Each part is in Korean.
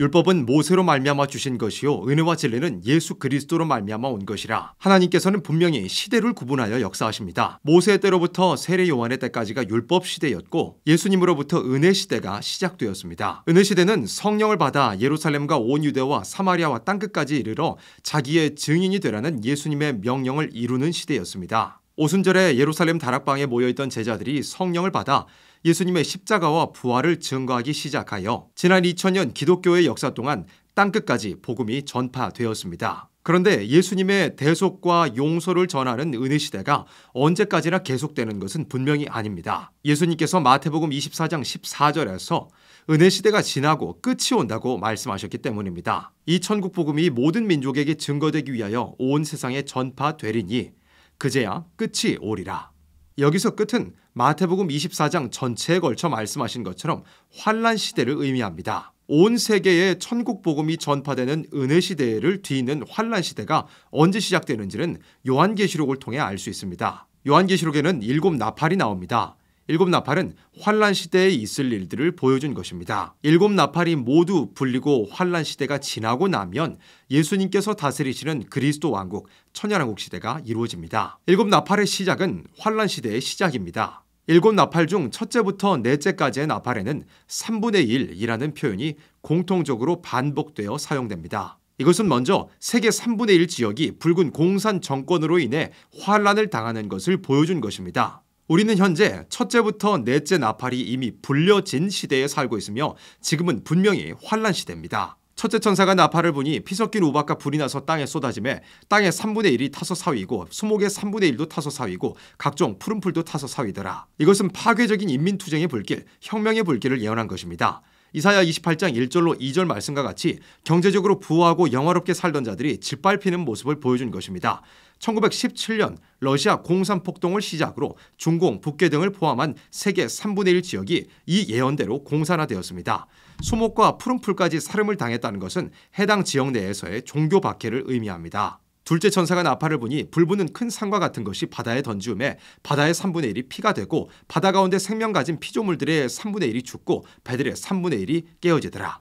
율법은 모세로 말미암아 주신 것이요 은혜와 진리는 예수 그리스도로 말미암아 온 것이라 하나님께서는 분명히 시대를 구분하여 역사하십니다. 모세 때로부터 세례 요한의 때까지가 율법 시대였고 예수님으로부터 은혜 시대가 시작되었습니다. 은혜 시대는 성령을 받아 예루살렘과 온 유대와 사마리아와 땅 끝까지 이르러 자기의 증인이 되라는 예수님의 명령을 이루는 시대였습니다. 오순절에 예루살렘 다락방에 모여있던 제자들이 성령을 받아 예수님의 십자가와 부활을 증거하기 시작하여 지난 2000년 기독교의 역사 동안 땅끝까지 복음이 전파되었습니다. 그런데 예수님의 대속과 용서를 전하는 은혜 시대가 언제까지나 계속되는 것은 분명히 아닙니다. 예수님께서 마태복음 24장 14절에서 은혜 시대가 지나고 끝이 온다고 말씀하셨기 때문입니다. 이 천국 복음이 모든 민족에게 증거되기 위하여 온 세상에 전파되리니 그제야 끝이 오리라. 여기서 끝은 마태복음 24장 전체에 걸쳐 말씀하신 것처럼 환란 시대를 의미합니다. 온 세계에 천국 복음이 전파되는 은혜 시대를 뒤이는 환란 시대가 언제 시작되는지는 요한계시록을 통해 알 수 있습니다. 요한계시록에는 일곱 나팔이 나옵니다. 일곱 나팔은 환란 시대에 있을 일들을 보여준 것입니다. 일곱 나팔이 모두 불리고 환란 시대가 지나고 나면 예수님께서 다스리시는 그리스도 왕국 천연왕국 시대가 이루어집니다. 일곱 나팔의 시작은 환란 시대의 시작입니다. 일곱 나팔 중 첫째부터 넷째까지의 나팔에는 3분의 1이라는 표현이 공통적으로 반복되어 사용됩니다. 이것은 먼저 세계 3분의 1 지역이 붉은 공산 정권으로 인해 환란을 당하는 것을 보여준 것입니다. 우리는 현재 첫째부터 넷째 나팔이 이미 불려진 시대에 살고 있으며 지금은 분명히 환란 시대입니다. 첫째 천사가 나팔을 부니 피 섞인 우박과 불이 나서 땅에 쏟아지에 땅의 3분의 1이 타서 사위고 수목의 3분의 1도 타서 사위고 각종 푸른 풀도 타서 사위더라. 이것은 파괴적인 인민투쟁의 불길, 혁명의 불길을 예언한 것입니다. 이사야 28장 1절로 2절 말씀과 같이 경제적으로 부하고 호 영화롭게 살던 자들이 짓밟히는 모습을 보여준 것입니다. 1917년 러시아 공산 폭동을 시작으로 중공, 북계 등을 포함한 세계 3분의 1 지역이 이 예언대로 공산화되었습니다. 수목과 푸른 풀까지 사름을 당했다는 것은 해당 지역 내에서의 종교 박해를 의미합니다. 둘째 천사가 나팔을 부니 불붙는 큰 상과 같은 것이 바다에 던지음에 바다의 3분의 1이 피가 되고 바다 가운데 생명 가진 피조물들의 3분의 1이 죽고 배들의 3분의 1이 깨어지더라.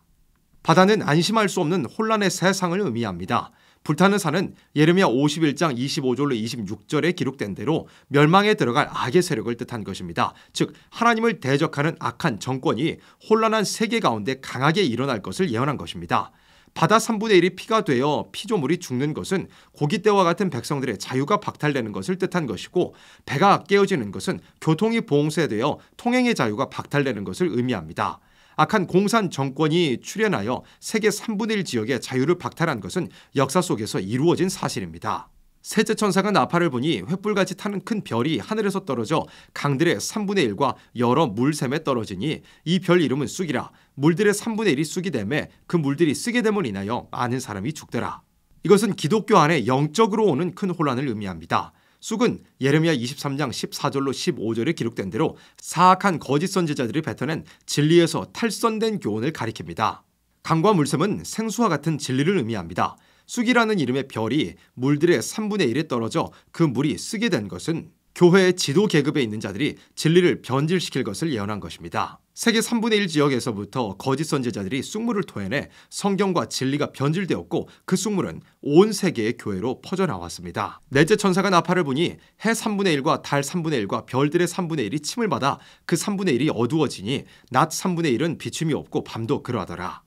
바다는 안심할 수 없는 혼란의 세상을 의미합니다. 불타는 산은 예레미야 51장 25절로 26절에 기록된 대로 멸망에 들어갈 악의 세력을 뜻한 것입니다. 즉 하나님을 대적하는 악한 정권이 혼란한 세계 가운데 강하게 일어날 것을 예언한 것입니다. 바다 3분의 1이 피가 되어 피조물이 죽는 것은 고기 때와 같은 백성들의 자유가 박탈되는 것을 뜻한 것이고 배가 깨어지는 것은 교통이 봉쇄되어 통행의 자유가 박탈되는 것을 의미합니다. 악한 공산 정권이 출현하여 세계 3분의 1 지역의 자유를 박탈한 것은 역사 속에서 이루어진 사실입니다. 셋째 천사가 나팔을 보니 횃불같이 타는 큰 별이 하늘에서 떨어져 강들의 3분의 1과 여러 물샘에 떨어지니 이 별 이름은 쑥이라 물들의 3분의 1이 쑥이 되매 그 물들이 쓰게 됨을 인하여 많은 사람이 죽더라. 이것은 기독교 안에 영적으로 오는 큰 혼란을 의미합니다. 쑥은 예레미야 23장 14절로 15절에 기록된 대로 사악한 거짓 선지자들이 뱉어낸 진리에서 탈선된 교훈을 가리킵니다. 강과 물샘은 생수와 같은 진리를 의미합니다. 쑥이라는 이름의 별이 물들의 3분의 1에 떨어져 그 물이 쓰게 된 것은 교회의 지도 계급에 있는 자들이 진리를 변질시킬 것을 예언한 것입니다. 세계 3분의 1 지역에서부터 거짓 선제자들이 쑥물을 토해내 성경과 진리가 변질되었고 그 쑥물은 온 세계의 교회로 퍼져나왔습니다. 넷째 천사가 나팔을 부니 해 3분의 1과 달 3분의 1과 별들의 3분의 1이 침을 받아 그 3분의 1이 어두워지니 낮 3분의 1은 비춤이 없고 밤도 그러하더라.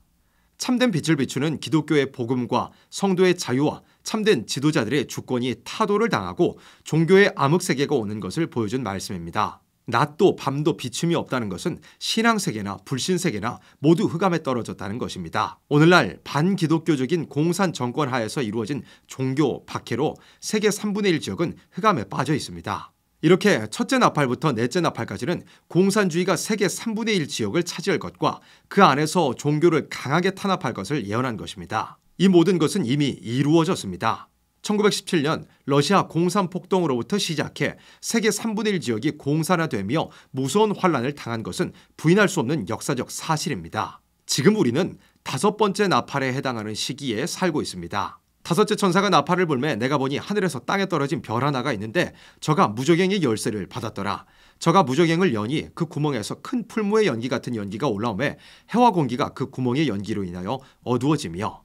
참된 빛을 비추는 기독교의 복음과 성도의 자유와 참된 지도자들의 주권이 타도를 당하고 종교의 암흑세계가 오는 것을 보여준 말씀입니다. 낮도 밤도 비춤이 없다는 것은 신앙세계나 불신세계나 모두 흑암에 떨어졌다는 것입니다. 오늘날 반기독교적인 공산 정권 하에서 이루어진 종교 박해로 세계 3분의 1 지역은 흑암에 빠져 있습니다. 이렇게 첫째 나팔부터 넷째 나팔까지는 공산주의가 세계 3분의 1 지역을 차지할 것과 그 안에서 종교를 강하게 탄압할 것을 예언한 것입니다. 이 모든 것은 이미 이루어졌습니다. 1917년 러시아 공산 폭동으로부터 시작해 세계 3분의 1 지역이 공산화되며 무서운 환란을 당한 것은 부인할 수 없는 역사적 사실입니다. 지금 우리는 다섯 번째 나팔에 해당하는 시기에 살고 있습니다. 다섯째 천사가 나팔을 불매 내가 보니 하늘에서 땅에 떨어진 별 하나가 있는데 저가 무적갱의 열쇠를 받았더라. 저가 무적갱을 여니 그 구멍에서 큰 풀무의 연기 같은 연기가 올라오매 해와 공기가 그 구멍의 연기로 인하여 어두워지며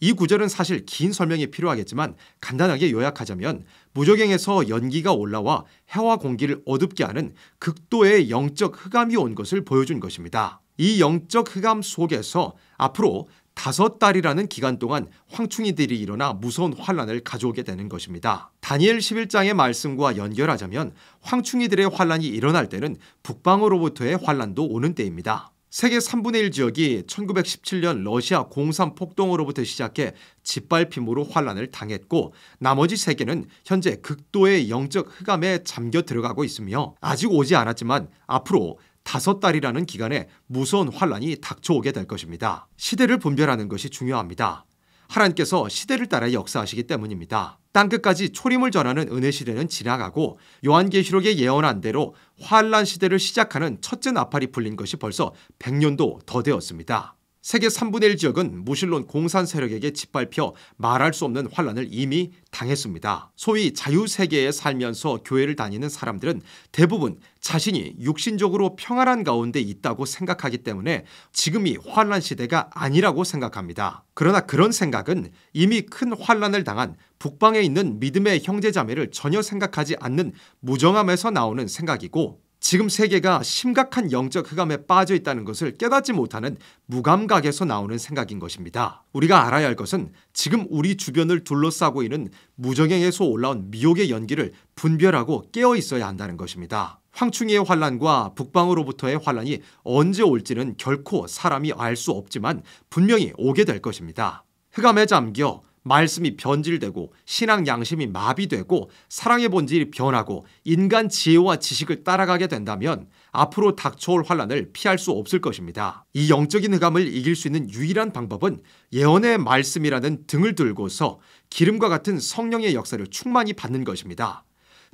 이 구절은 사실 긴 설명이 필요하겠지만 간단하게 요약하자면 무적갱에서 연기가 올라와 해와 공기를 어둡게 하는 극도의 영적 흑암이 온 것을 보여준 것입니다. 이 영적 흑암 속에서 앞으로 다섯 달이라는 기간 동안 황충이들이 일어나 무서운 환란을 가져오게 되는 것입니다. 다니엘 11장의 말씀과 연결하자면 황충이들의 환란이 일어날 때는 북방으로부터의 환란도 오는 때입니다. 세계 3분의 1 지역이 1917년 러시아 공산 폭동으로부터 시작해 짓밟힘으로 환란을 당했고 나머지 세계는 현재 극도의 영적 흑암에 잠겨 들어가고 있으며 아직 오지 않았지만 앞으로 다섯 달이라는 기간에 무서운 환란이 닥쳐오게 될 것입니다. 시대를 분별하는 것이 중요합니다. 하나님께서 시대를 따라 역사하시기 때문입니다. 땅끝까지 초림을 전하는 은혜 시대는 지나가고 요한계시록의 예언한 대로 환란 시대를 시작하는 첫째 나팔이 불린 것이 벌써 100년도 더 되었습니다. 세계 3분의 1 지역은 무신론 공산 세력에게 짓밟혀 말할 수 없는 환란을 이미 당했습니다. 소위 자유세계에 살면서 교회를 다니는 사람들은 대부분 자신이 육신적으로 평안한 가운데 있다고 생각하기 때문에 지금이 환란 시대가 아니라고 생각합니다. 그러나 그런 생각은 이미 큰 환란을 당한 북방에 있는 믿음의 형제자매를 전혀 생각하지 않는 무정함에서 나오는 생각이고 지금 세계가 심각한 영적 흑암에 빠져 있다는 것을 깨닫지 못하는 무감각에서 나오는 생각인 것입니다. 우리가 알아야 할 것은 지금 우리 주변을 둘러싸고 있는 무정행에서 올라온 미혹의 연기를 분별하고 깨어 있어야 한다는 것입니다. 황충이의 환란과 북방으로부터의 환란이 언제 올지는 결코 사람이 알 수 없지만 분명히 오게 될 것입니다. 흑암에 잠겨 말씀이 변질되고 신앙 양심이 마비되고 사랑의 본질이 변하고 인간 지혜와 지식을 따라가게 된다면 앞으로 닥쳐올 환란을 피할 수 없을 것입니다. 이 영적인 흑암을 이길 수 있는 유일한 방법은 예언의 말씀이라는 등을 들고서 기름과 같은 성령의 역사를 충만히 받는 것입니다.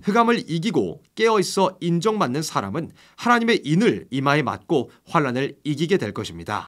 흑암을 이기고 깨어있어 인정받는 사람은 하나님의 인을 이마에 맞고 환란을 이기게 될 것입니다.